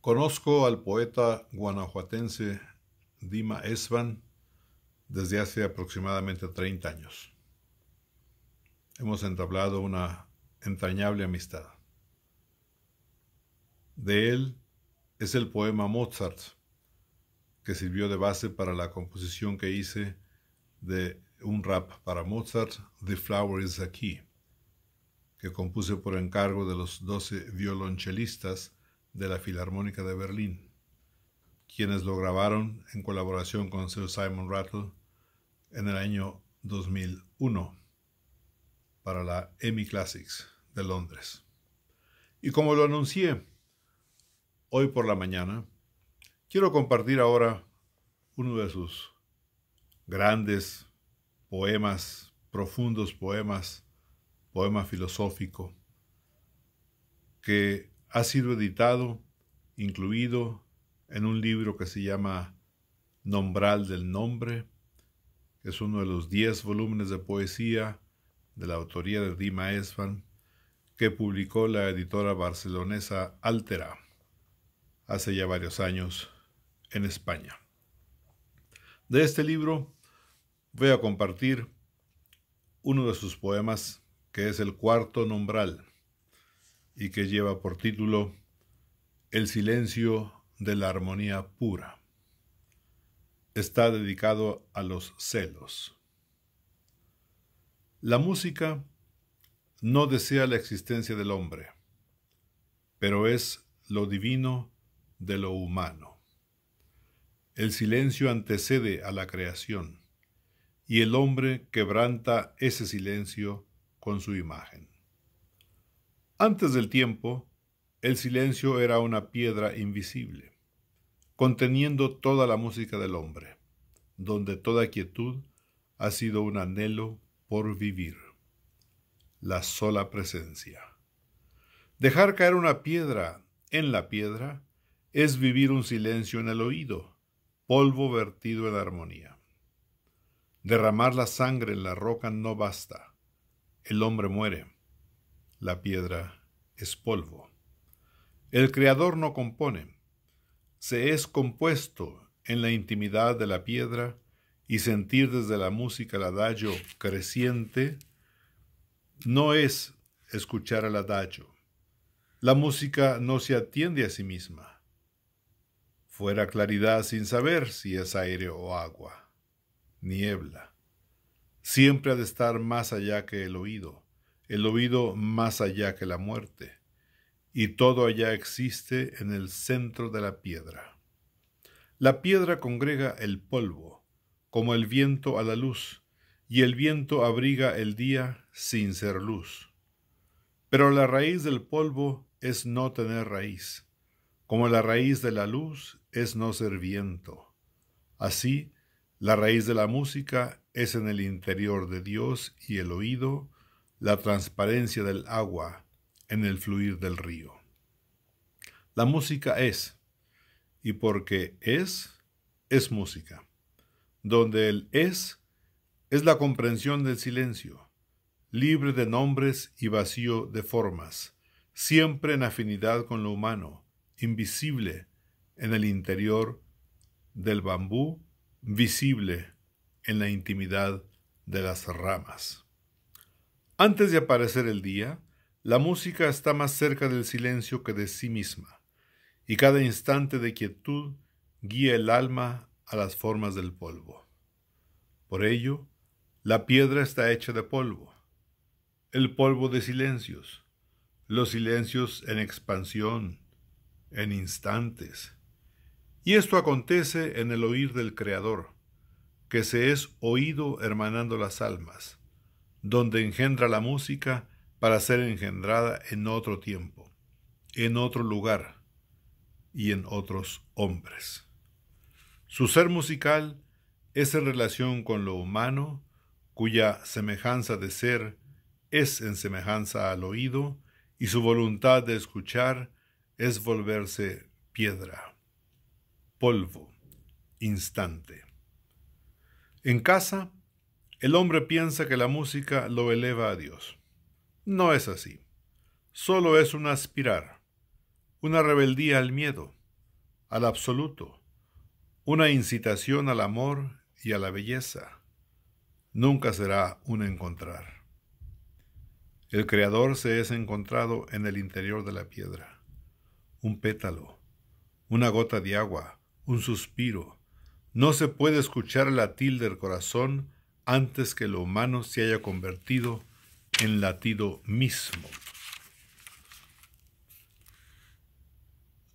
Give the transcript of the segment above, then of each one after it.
Conozco al poeta guanajuatense Dima Esvan desde hace aproximadamente 30 años. Hemos entablado una entrañable amistad. De él es el poema Mozart, que sirvió de base para la composición que hice de un rap para Mozart, The Flower is a Key, que compuse por encargo de los doce violonchelistas de la Filarmónica de Berlín, quienes lo grabaron en colaboración con Sir Simon Rattle en el año 2001 para la Emmy Classics de Londres. Y como lo anuncié hoy por la mañana, quiero compartir ahora uno de sus grandes poemas, profundos poemas, poema filosófico, que ha sido editado, incluido en un libro que se llama Nombral del Nombre, que es uno de los diez volúmenes de poesía de la autoría de Dima Esfan, que publicó la editora barcelonesa Altera hace ya varios años en España. De este libro voy a compartir uno de sus poemas, que es el cuarto nombral y que lleva por título El silencio de la armonía pura. Está dedicado a los celos. La música no desea la existencia del hombre, pero es lo divino de lo humano. El silencio antecede a la creación, y el hombre quebranta ese silencio con su imagen. Antes del tiempo, el silencio era una piedra invisible, conteniendo toda la música del hombre, donde toda quietud ha sido un anhelo por vivir. La sola presencia. Dejar caer una piedra en la piedra es vivir un silencio en el oído, polvo vertido en armonía. Derramar la sangre en la roca no basta. El hombre muere la piedra es polvo. El Creador no compone, se es compuesto en la intimidad de la piedra y sentir desde la música el adagio creciente no es escuchar al adagio. La música no se atiende a sí misma. Fuera claridad sin saber si es aire o agua, niebla. Siempre ha de estar más allá que el oído el oído más allá que la muerte, y todo allá existe en el centro de la piedra. La piedra congrega el polvo, como el viento a la luz, y el viento abriga el día sin ser luz. Pero la raíz del polvo es no tener raíz, como la raíz de la luz es no ser viento. Así, la raíz de la música es en el interior de Dios y el oído, la transparencia del agua en el fluir del río. La música es, y porque es, es música, donde el es es la comprensión del silencio, libre de nombres y vacío de formas, siempre en afinidad con lo humano, invisible en el interior del bambú, visible en la intimidad de las ramas. Antes de aparecer el día, la música está más cerca del silencio que de sí misma, y cada instante de quietud guía el alma a las formas del polvo. Por ello, la piedra está hecha de polvo, el polvo de silencios, los silencios en expansión, en instantes. Y esto acontece en el oír del Creador, que se es oído hermanando las almas, donde engendra la música para ser engendrada en otro tiempo, en otro lugar y en otros hombres. Su ser musical es en relación con lo humano, cuya semejanza de ser es en semejanza al oído, y su voluntad de escuchar es volverse piedra, polvo, instante. En casa, el hombre piensa que la música lo eleva a Dios. No es así. Solo es un aspirar, una rebeldía al miedo, al absoluto, una incitación al amor y a la belleza. Nunca será un encontrar. El Creador se es encontrado en el interior de la piedra. Un pétalo, una gota de agua, un suspiro. No se puede escuchar la tilde del corazón antes que lo humano se haya convertido en latido mismo.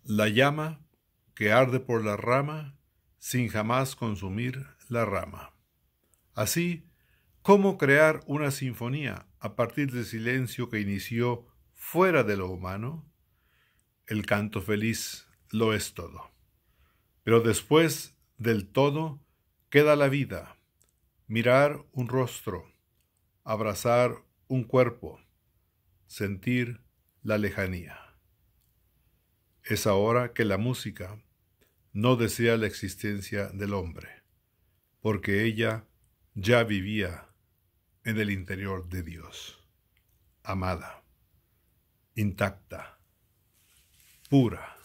La llama que arde por la rama sin jamás consumir la rama. Así, ¿cómo crear una sinfonía a partir del silencio que inició fuera de lo humano? El canto feliz lo es todo. Pero después del todo queda la vida mirar un rostro, abrazar un cuerpo, sentir la lejanía. Es ahora que la música no desea la existencia del hombre, porque ella ya vivía en el interior de Dios, amada, intacta, pura.